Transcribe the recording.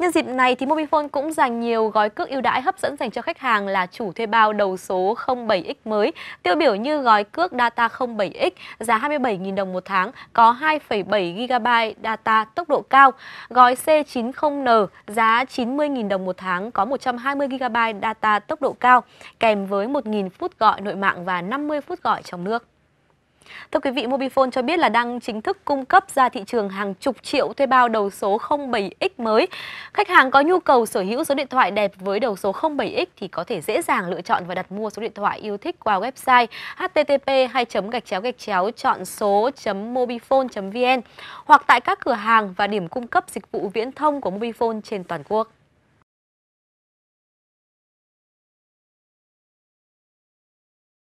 Nhân dịp này thì Mobifone cũng dành nhiều gói cước ưu đãi hấp dẫn dành cho khách hàng là chủ thuê bao đầu số 07X mới, tiêu biểu như gói cước data 07X giá 27.000 đồng một tháng có 2,7 GB data tốc độ cao, gói C90N giá 90.000 đồng một tháng có 120 GB data tốc độ cao kèm với 1.000 phút gọi nội mạng và 50 phút gọi trong nước. Thưa quý vị, Mobifone cho biết là đang chính thức cung cấp ra thị trường hàng chục triệu thuê bao đầu số 07X mới. Khách hàng có nhu cầu sở hữu số điện thoại đẹp với đầu số 07X thì có thể dễ dàng lựa chọn và đặt mua số điện thoại yêu thích qua website http 2 gạch chéo gạch chéo chọn số mobifone vn hoặc tại các cửa hàng và điểm cung cấp dịch vụ viễn thông của Mobifone trên toàn quốc.